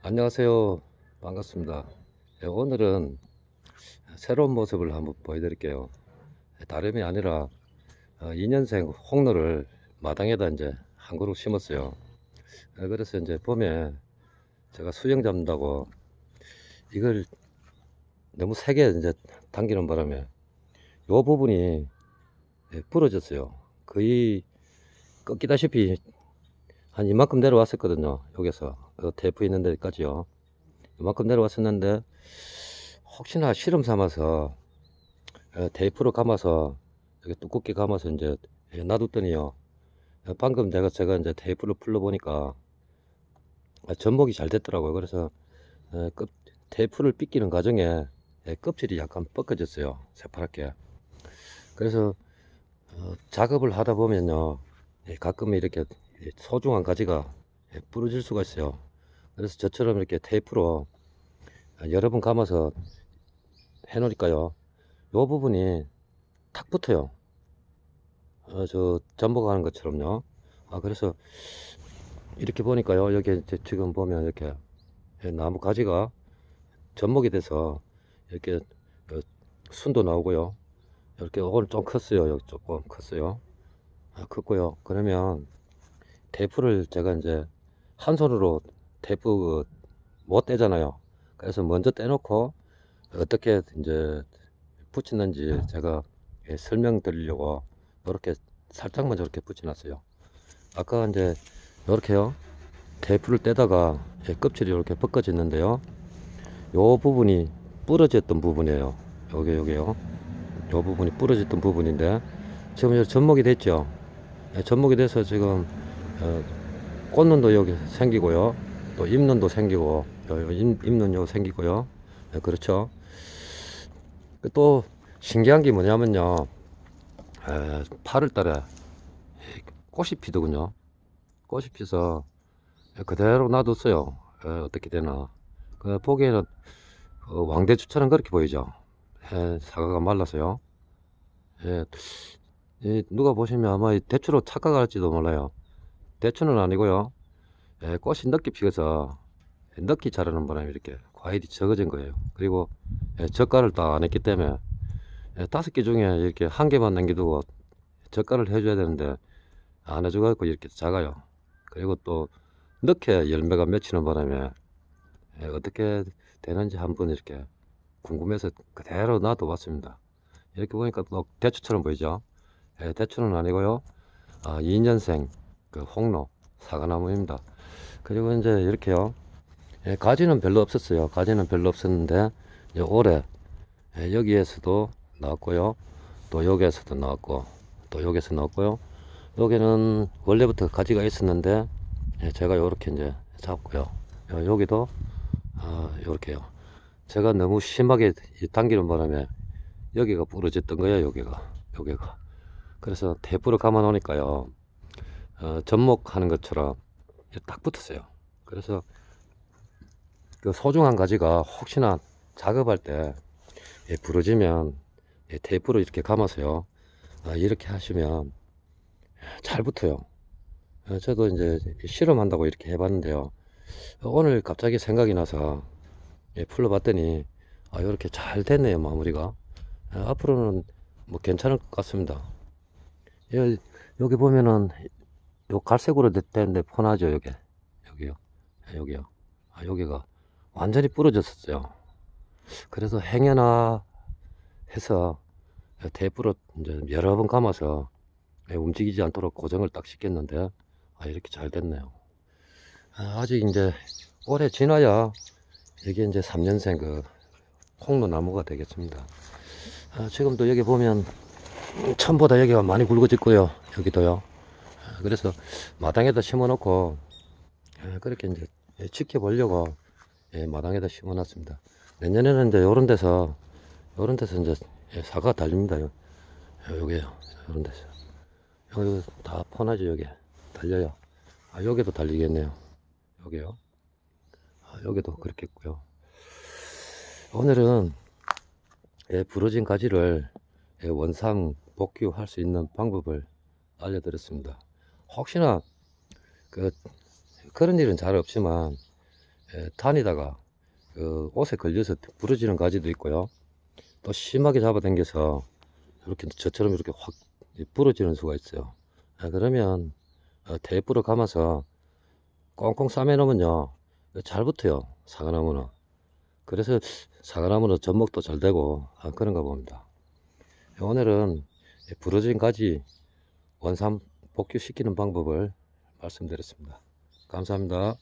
안녕하세요 반갑습니다 예, 오늘은 새로운 모습을 한번 보여드릴게요 다름이 아니라 2년생 어, 홍로를 마당에다 이제 한 그룹 심었어요 어, 그래서 이제 봄에 제가 수영 잡는다고 이걸 너무 세게 이제 당기는 바람에 이 부분이 예, 부러졌어요 거의 꺾이다시피 한 이만큼 내려왔었거든요 여기서 어, 대포 있는 데까지요 이만큼 내려왔었는데 혹시나 실험 삼아서 어, 대포로 감아서 이렇게 두껍게 감아서 이제 예, 놔뒀더니요 어, 방금 내가 제가 이제 대포를 풀러 보니까 전복이잘 아, 됐더라고요 그래서 껍, 대포를 삐끼는 과정에 예, 껍질이 약간 벗겨졌어요 새파랗게 그래서 작업을 하다 보면요 예, 가끔 이렇게 소중한 가지가 부러질 수가 있어요 그래서 저처럼 이렇게 테이프로 아, 여러 번 감아서 해 놓으니까요 요 부분이 탁 붙어요 어, 저 잠복 하는 것처럼요 아 그래서 이렇게 보니까요 여기 지금 보면 이렇게 예, 나무 가지가 접목이 돼서 이렇게 어, 순도 나오고요 이렇게 오늘 좀 컸어요 여기 조금 컸어요 아, 컸고요 그러면 테이프를 제가 이제 한 손으로 테이프 그 못 떼잖아요 그래서 먼저 떼놓고 어떻게 이제 붙이는지 제가 예, 설명드리려고 이렇게 살짝만 저렇게 붙여놨어요 아까 이제 이렇게요 테이프를 떼다가 예, 껍질이 이렇게 벗겨졌는데요요 부분이 부러졌던 부분이에요 여기 여기요 요 부분이 부러졌던 부분인데 지금 이제 접목이 됐죠 예, 접목이 돼서 지금 어, 꽃눈도 여기 생기고요 또입눈도 생기고 입는 요 생기고요 네, 그렇죠 그 또 신기한 게 뭐냐면요 8월 달에 꽃이 피더군요 꽃이 피서 그대로 놔뒀어요 에, 어떻게 되나 그 보기에는 어, 그 왕대추처럼 그렇게 보이죠 에, 사과가 말라서요 예, 누가 보시면 아마 대추로 착각할지도 몰라요 대추는 아니고요 예, 꽃이 늦게 피어서 늦게 자라는 바람에 이렇게 과일이 적어진 거예요 그리고 예, 젓갈을 다 안 했기 때문에 예, 다섯 개 중에 이렇게 한 개만 남겨두고 젓갈을 해줘야 되는데 안 해줘가지고 이렇게 작아요 그리고 또 늦게 열매가 맺히는 바람에 예, 어떻게 되는지 한번 이렇게 궁금해서 그대로 놔둬봤습니다 이렇게 보니까 또 대추처럼 보이죠 예, 대추는 아니고요 아, 2년생 그 홍로 사과나무입니다 그리고 이제 이렇게요. 예, 가지는 별로 없었어요. 가지는 별로 없었는데 이제 올해 예, 여기에서도 나왔고요. 또 여기에서도 나왔고 또 여기에서 나왔고요. 여기는 원래부터 가지가 있었는데 예, 제가 이렇게 이제 잡고요. 예, 여기도 이렇게요 아, 제가 너무 심하게 당기는 바람에 여기가 부러졌던 거예요. 여기가 여기가. 그래서 대부를 감아놓으니까요. 어, 접목하는 것처럼 딱 붙었어요 그래서 그 소중한 가지가 혹시나 작업할 때 예, 부러지면 예, 테이프로 이렇게 감아서요 아, 이렇게 하시면 예, 잘 붙어요 아, 저도 이제 실험한다고 이렇게 해봤는데요 오늘 갑자기 생각이 나서 예, 풀러봤더니 아, 이렇게 잘 됐네요 마무리가 아, 앞으로는 뭐 괜찮을 것 같습니다 예, 여기 보면은 요 갈색으로 됐는데 포하죠 여기 여기요 예, 여기요 아 여기가 완전히 부러졌었어요 그래서 행여나 해서 테이프로 이제 여러 번 감아서 예, 움직이지 않도록 고정을 딱 시켰는데 아 이렇게 잘 됐네요 아, 아직 이제 올해 지나야 이게 이제 3년생 그 홍로 나무가 되겠습니다 아, 지금도 여기 보면 음, 처음보다 여기가 많이 굵어졌고요 여기도요 그래서 마당에다 심어놓고 예, 그렇게 이제 예, 지켜보려고 예, 마당에다 심어놨습니다. 내년에는 이제 요런 데서 요런 데서 이제 사과 달립니다. 요, 요게 요런 데서 여기 다 포나죠 여기 달려요. 아 여기도 달리겠네요. 여기요. 아, 여기도 그렇겠고요. 오늘은 부러진 가지를 원상 복귀할 수 있는 방법을 알려드렸습니다. 혹시나 그 그런 일은 잘 없지만 예, 다니다가 그 옷에 걸려서 부러지는 가지도 있고요 또 심하게 잡아당겨서 이렇게 저처럼 이렇게 확 부러지는 수가 있어요 아, 그러면 테이프로 어, 감아서 꽁꽁 싸매 놓으면요 잘 붙어요 사과나무는 그래서 사과나무는 접목도 잘 되고 아, 그런가 봅니다 오늘은 부러진 가지 원삼 복귀시키는 방법을 말씀드렸습니다. 감사합니다.